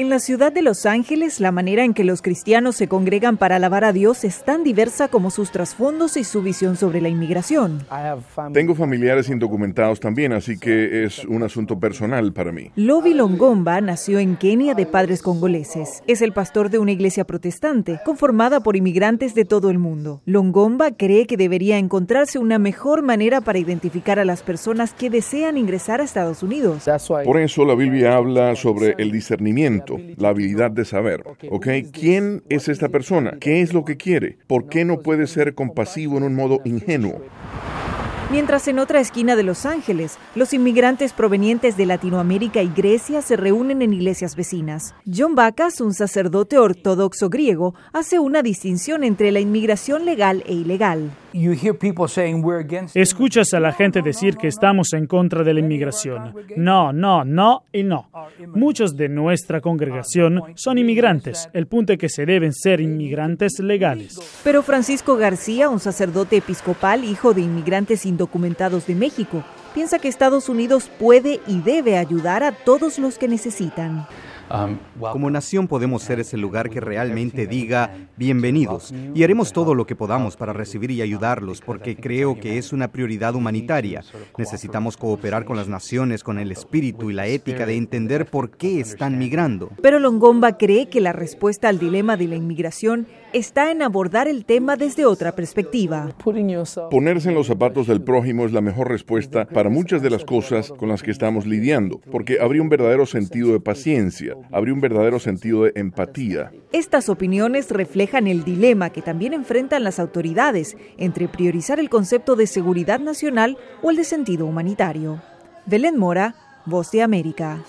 En la ciudad de Los Ángeles, la manera en que los cristianos se congregan para alabar a Dios es tan diversa como sus trasfondos y su visión sobre la inmigración. Tengo familiares indocumentados también, así que es un asunto personal para mí. Lobby Longomba nació en Kenia de padres congoleses. Es el pastor de una iglesia protestante, conformada por inmigrantes de todo el mundo. Longomba cree que debería encontrarse una mejor manera para identificar a las personas que desean ingresar a Estados Unidos. Por eso la Biblia habla sobre el discernimiento la habilidad de saber. ¿Ok? ¿Quién es esta persona? ¿Qué es lo que quiere? ¿Por qué no pues, puede ser compasivo en un modo ingenuo? Mientras en otra esquina de Los Ángeles, los inmigrantes provenientes de Latinoamérica y Grecia se reúnen en iglesias vecinas. John Bacas, un sacerdote ortodoxo griego, hace una distinción entre la inmigración legal e ilegal. Escuchas a la gente decir que estamos en contra de la inmigración. No, no, no y no. Muchos de nuestra congregación son inmigrantes. El punto es que se deben ser inmigrantes legales. Pero Francisco García, un sacerdote episcopal, hijo de inmigrantes indígenas, Documentados de México, piensa que Estados Unidos puede y debe ayudar a todos los que necesitan. Um, Como nación podemos ser ese lugar que realmente diga bienvenidos y haremos todo lo que podamos para recibir y ayudarlos porque creo que es una prioridad humanitaria. Necesitamos cooperar con las naciones con el espíritu y la ética de entender por qué están migrando. Pero Longomba cree que la respuesta al dilema de la inmigración está en abordar el tema desde otra perspectiva. Ponerse en los zapatos del prójimo es la mejor respuesta para muchas de las cosas con las que estamos lidiando, porque habría un verdadero sentido de paciencia habría un verdadero sentido de empatía. Estas opiniones reflejan el dilema que también enfrentan las autoridades entre priorizar el concepto de seguridad nacional o el de sentido humanitario. Belén Mora, Voz de América.